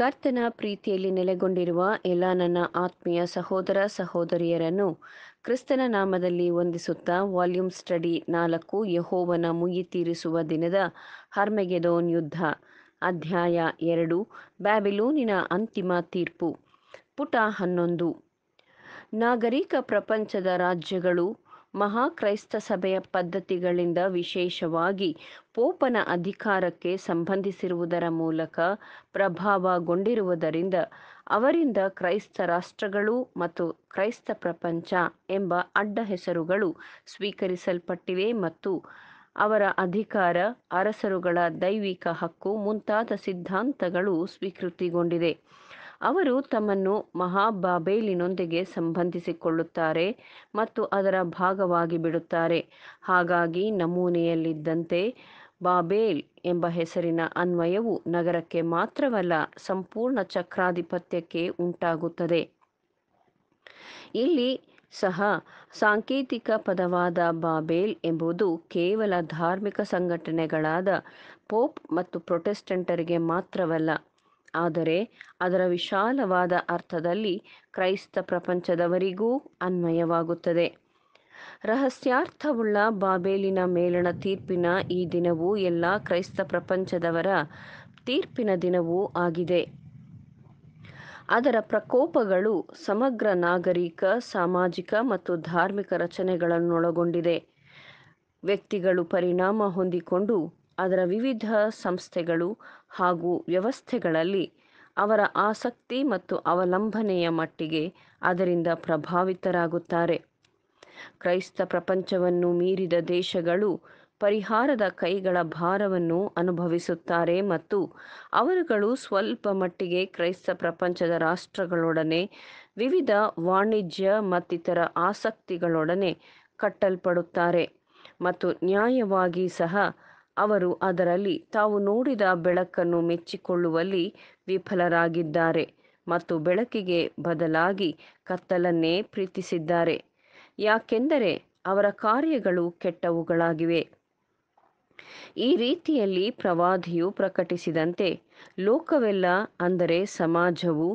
ಕರ್ತನ ಪ್ರೀತಿಯಲ್ಲಿ ನೆಲೆಗೊಂಡಿರುವ ಎಲ್ಲ ನನ್ನ ಆತ್ಮೀಯ ಸಹೋದರ ಸಹೋದರಿಯರನ್ನು ಕ್ರಿಸ್ತನ ನಾಮದಲ್ಲಿ ವಂದಿಸುತ್ತಾ ವಾಲ್ಯೂಮ್ ಸ್ಟಡಿ ನಾಲ್ಕು ಯಹೋವನ ಮುಗಿ ತೀರಿಸುವ ದಿನದ ಹರ್ಮೆಗೆದೋನ್ ಯುದ್ಧ ಅಧ್ಯಾಯ ಎರಡು ಬ್ಯಾಬಿಲೂನಿನ ಅಂತಿಮ ತೀರ್ಪು ಪುಟ ಹನ್ನೊಂದು ನಾಗರಿಕ ಪ್ರಪಂಚದ ರಾಜ್ಯಗಳು ಮಹಾಕ್ರೈಸ್ತ ಸಭೆಯ ಪದ್ಧತಿಗಳಿಂದ ವಿಶೇಷವಾಗಿ ಪೋಪನ ಅಧಿಕಾರಕ್ಕೆ ಸಂಬಂಧಿಸಿರುವುದರ ಮೂಲಕ ಪ್ರಭಾವಗೊಂಡಿರುವುದರಿಂದ ಅವರಿಂದ ಕ್ರೈಸ್ತ ರಾಷ್ಟ್ರಗಳು ಮತ್ತು ಕ್ರೈಸ್ತ ಪ್ರಪಂಚ ಎಂಬ ಅಡ್ಡ ಹೆಸರುಗಳು ಸ್ವೀಕರಿಸಲ್ಪಟ್ಟಿವೆ ಮತ್ತು ಅವರ ಅಧಿಕಾರ ಅರಸರುಗಳ ದೈವಿಕ ಹಕ್ಕು ಮುಂತಾದ ಸಿದ್ಧಾಂತಗಳು ಸ್ವೀಕೃತಿಗೊಂಡಿದೆ ಅವರು ತಮ್ಮನ್ನು ಮಹಾಬಾಬೇಲಿನೊಂದಿಗೆ ಸಂಬಂಧಿಸಿಕೊಳ್ಳುತ್ತಾರೆ ಮತ್ತು ಅದರ ಭಾಗವಾಗಿ ಬಿಡುತ್ತಾರೆ ಹಾಗಾಗಿ ನಮೂನೆಯಲ್ಲಿದ್ದಂತೆ ಬಾಬೇಲ್ ಎಂಬ ಹೆಸರಿನ ಅನ್ವಯವು ನಗರಕ್ಕೆ ಮಾತ್ರವಲ್ಲ ಸಂಪೂರ್ಣ ಚಕ್ರಾಧಿಪತ್ಯಕ್ಕೆ ಉಂಟಾಗುತ್ತದೆ ಇಲ್ಲಿ ಸಹ ಸಾಂಕೇತಿಕ ಪದವಾದ ಬಾಬೇಲ್ ಎಂಬುದು ಕೇವಲ ಧಾರ್ಮಿಕ ಸಂಘಟನೆಗಳಾದ ಪೋಪ್ ಮತ್ತು ಪ್ರೊಟೆಸ್ಟೆಂಟರಿಗೆ ಮಾತ್ರವಲ್ಲ ಆದರೆ ಅದರ ವಿಶಾಲವಾದ ಅರ್ಥದಲ್ಲಿ ಕ್ರೈಸ್ತ ಪ್ರಪಂಚದವರಿಗೂ ಅನ್ವಯವಾಗುತ್ತದೆ ರಹಸ್ಯಾರ್ಥವುಳ್ಳ ಬಾಬೇಲಿನ ಮೇಲಣ ತೀರ್ಪಿನ ಈ ದಿನವು ಎಲ್ಲ ಕ್ರೈಸ್ತ ಪ್ರಪಂಚದವರ ತೀರ್ಪಿನ ದಿನವೂ ಆಗಿದೆ ಅದರ ಪ್ರಕೋಪಗಳು ಸಮಗ್ರ ನಾಗರಿಕ ಸಾಮಾಜಿಕ ಮತ್ತು ಧಾರ್ಮಿಕ ರಚನೆಗಳನ್ನೊಳಗೊಂಡಿದೆ ವ್ಯಕ್ತಿಗಳು ಪರಿಣಾಮ ಹೊಂದಿಕೊಂಡು ಅದರ ವಿವಿಧ ಸಂಸ್ಥೆಗಳು ಹಾಗೂ ವ್ಯವಸ್ಥೆಗಳಲ್ಲಿ ಅವರ ಆಸಕ್ತಿ ಮತ್ತು ಅವಲಂಬನೆಯ ಮಟ್ಟಿಗೆ ಅದರಿಂದ ಪ್ರಭಾವಿತರಾಗುತ್ತಾರೆ ಕ್ರೈಸ್ತ ಪ್ರಪಂಚವನ್ನು ಮೀರಿದ ದೇಶಗಳು ಪರಿಹಾರದ ಕೈಗಳ ಭಾರವನ್ನು ಅನುಭವಿಸುತ್ತಾರೆ ಮತ್ತು ಅವರುಗಳು ಸ್ವಲ್ಪ ಮಟ್ಟಿಗೆ ಕ್ರೈಸ್ತ ಪ್ರಪಂಚದ ರಾಷ್ಟ್ರಗಳೊಡನೆ ವಿವಿಧ ವಾಣಿಜ್ಯ ಮತ್ತಿತರ ಆಸಕ್ತಿಗಳೊಡನೆ ಕಟ್ಟಲ್ಪಡುತ್ತಾರೆ ಮತ್ತು ನ್ಯಾಯವಾಗಿ ಸಹ ಅವರು ಅದರಲ್ಲಿ ತಾವು ನೋಡಿದ ಬೆಳಕನ್ನು ಮೆಚ್ಚಿಕೊಳ್ಳುವಲ್ಲಿ ವಿಫಲರಾಗಿದ್ದಾರೆ ಮತ್ತು ಬೆಳಕಿಗೆ ಬದಲಾಗಿ ಕತ್ತಲನ್ನೇ ಪ್ರೀತಿಸಿದ್ದಾರೆ ಯಾಕೆಂದರೆ ಅವರ ಕಾರ್ಯಗಳು ಕೆಟ್ಟವುಗಳಾಗಿವೆ ಈ ರೀತಿಯಲ್ಲಿ ಪ್ರವಾದಿಯು ಪ್ರಕಟಿಸಿದಂತೆ ಲೋಕವೆಲ್ಲ ಅಂದರೆ ಸಮಾಜವು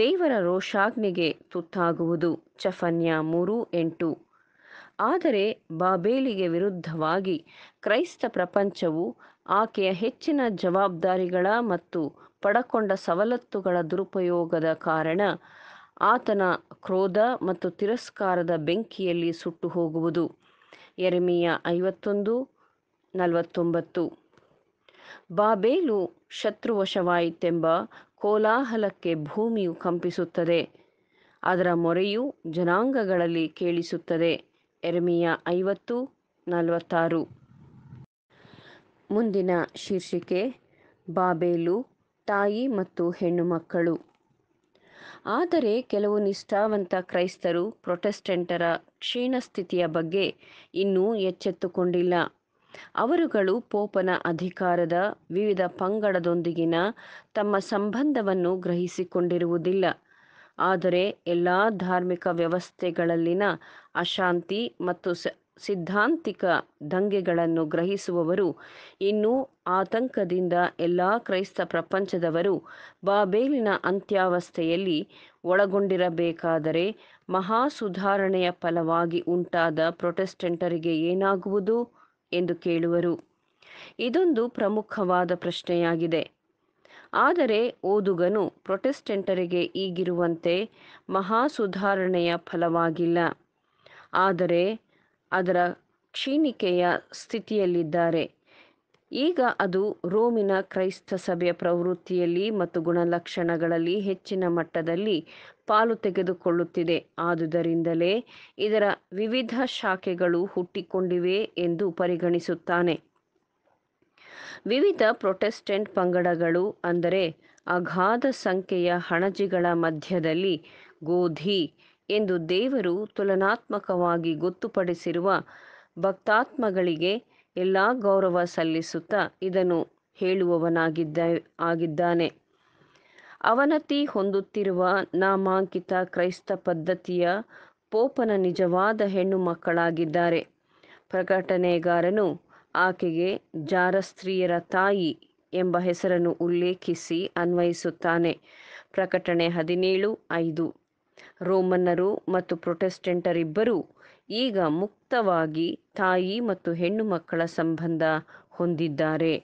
ದೇವರ ರೋಷಾಗ್ನಿಗೆ ತುತ್ತಾಗುವುದು ಚಫನ್ಯ ಮೂರು ಎಂಟು ಆದರೆ ಬಾಬೇಲಿಗೆ ವಿರುದ್ಧವಾಗಿ ಕ್ರೈಸ್ತ ಪ್ರಪಂಚವು ಆಕೆಯ ಹೆಚ್ಚಿನ ಜವಾಬ್ದಾರಿಗಳ ಮತ್ತು ಪಡಕೊಂಡ ಸವಲತ್ತುಗಳ ದುರುಪಯೋಗದ ಕಾರಣ ಆತನ ಕ್ರೋಧ ಮತ್ತು ತಿರಸ್ಕಾರದ ಬೆಂಕಿಯಲ್ಲಿ ಸುಟ್ಟು ಹೋಗುವುದು ಎರಮೆಯ ಐವತ್ತೊಂದು ನಲವತ್ತೊಂಬತ್ತು ಬಾಬೇಲು ಶತ್ರುವಶವಾಯಿತೆಂಬ ಕೋಲಾಹಲಕ್ಕೆ ಭೂಮಿಯು ಕಂಪಿಸುತ್ತದೆ ಅದರ ಮೊರೆಯು ಜನಾಂಗಗಳಲ್ಲಿ ಕೇಳಿಸುತ್ತದೆ ಎರಮಿಯ ಐವತ್ತು ನಲವತ್ತಾರು ಮುಂದಿನ ಶೀರ್ಷಿಕೆ ಬಾಬೇಲು ತಾಯಿ ಮತ್ತು ಹೆಣ್ಣು ಮಕ್ಕಳು ಆದರೆ ಕೆಲವು ನಿಷ್ಠಾವಂತ ಕ್ರೈಸ್ತರು ಪ್ರೊಟೆಸ್ಟೆಂಟರ ಕ್ಷೀಣ ಸ್ಥಿತಿಯ ಬಗ್ಗೆ ಇನ್ನೂ ಎಚ್ಚೆತ್ತುಕೊಂಡಿಲ್ಲ ಅವರುಗಳು ಪೋಪನ ಅಧಿಕಾರದ ವಿವಿಧ ಪಂಗಡದೊಂದಿಗಿನ ತಮ್ಮ ಸಂಬಂಧವನ್ನು ಗ್ರಹಿಸಿಕೊಂಡಿರುವುದಿಲ್ಲ ಆದರೆ ಎಲ್ಲ ಧಾರ್ಮಿಕ ವ್ಯವಸ್ಥೆಗಳಲ್ಲಿನ ಅಶಾಂತಿ ಮತ್ತು ಸಿದ್ಧಾಂತಿಕ ದಂಗೆಗಳನ್ನು ಗ್ರಹಿಸುವವರು ಇನ್ನೂ ಆತಂಕದಿಂದ ಎಲ್ಲ ಕ್ರೈಸ್ತ ಪ್ರಪಂಚದವರು ಬಾಬೇಲಿನ ಅಂತ್ಯಾವಸ್ಥೆಯಲ್ಲಿ ಒಳಗೊಂಡಿರಬೇಕಾದರೆ ಮಹಾ ಸುಧಾರಣೆಯ ಫಲವಾಗಿ ಉಂಟಾದ ಪ್ರೊಟೆಸ್ಟೆಂಟರಿಗೆ ಏನಾಗುವುದು ಎಂದು ಕೇಳುವರು ಇದೊಂದು ಪ್ರಮುಖವಾದ ಪ್ರಶ್ನೆಯಾಗಿದೆ ಆದರೆ ಓದುಗನು ಪ್ರೊಟೆಸ್ಟೆಂಟರಿಗೆ ಈಗಿರುವಂತೆ ಮಹಾ ಸುಧಾರಣೆಯ ಫಲವಾಗಿಲ್ಲ ಆದರೆ ಅದರ ಕ್ಷೀಣಿಕೆಯ ಸ್ಥಿತಿಯಲ್ಲಿದ್ದಾರೆ ಈಗ ಅದು ರೋಮಿನ ಕ್ರೈಸ್ತ ಸಭೆಯ ಪ್ರವೃತ್ತಿಯಲ್ಲಿ ಮತ್ತು ಗುಣಲಕ್ಷಣಗಳಲ್ಲಿ ಹೆಚ್ಚಿನ ಮಟ್ಟದಲ್ಲಿ ಪಾಲು ತೆಗೆದುಕೊಳ್ಳುತ್ತಿದೆ ಆದುದರಿಂದಲೇ ಇದರ ವಿವಿಧ ಶಾಖೆಗಳು ಹುಟ್ಟಿಕೊಂಡಿವೆ ಎಂದು ಪರಿಗಣಿಸುತ್ತಾನೆ ವಿವಿಧ ಪ್ರೊಟೆಸ್ಟೆಂಟ್ ಪಂಗಡಗಳು ಅಂದರೆ ಅಗಾಧ ಸಂಖ್ಯೆಯ ಹಣಜಿಗಳ ಮಧ್ಯದಲ್ಲಿ ಗೋಧಿ ಎಂದು ದೇವರು ತುಲನಾತ್ಮಕವಾಗಿ ಗೊತ್ತುಪಡಿಸಿರುವ ಭಕ್ತಾತ್ಮಗಳಿಗೆ ಎಲ್ಲ ಗೌರವ ಸಲ್ಲಿಸುತ್ತಾ ಇದನ್ನು ಹೇಳುವವನಾಗಿದ್ದ ಆಗಿದ್ದಾನೆ ಅವನತಿ ಹೊಂದುತ್ತಿರುವ ನಾಮಾಂಕಿತ ಕ್ರೈಸ್ತ ಪದ್ಧತಿಯ ಪೋಪನ ನಿಜವಾದ ಹೆಣ್ಣು ಮಕ್ಕಳಾಗಿದ್ದಾರೆ ಪ್ರಕಟಣೆಗಾರನು ಆಕೆಗೆ ಜಾರಸ್ತ್ರೀಯರ ತಾಯಿ ಎಂಬ ಹೆಸರನ್ನು ಉಲ್ಲೇಖಿಸಿ ಅನ್ವಯಿಸುತ್ತಾನೆ ಪ್ರಕಟಣೆ ಹದಿನೇಳು ಐದು ರೋಮನ್ನರು ಮತ್ತು ಪ್ರೊಟೆಸ್ಟೆಂಟರಿಬ್ಬರೂ ಈಗ ಮುಕ್ತವಾಗಿ ತಾಯಿ ಮತ್ತು ಹೆಣ್ಣು ಮಕ್ಕಳ ಸಂಬಂಧ ಹೊಂದಿದ್ದಾರೆ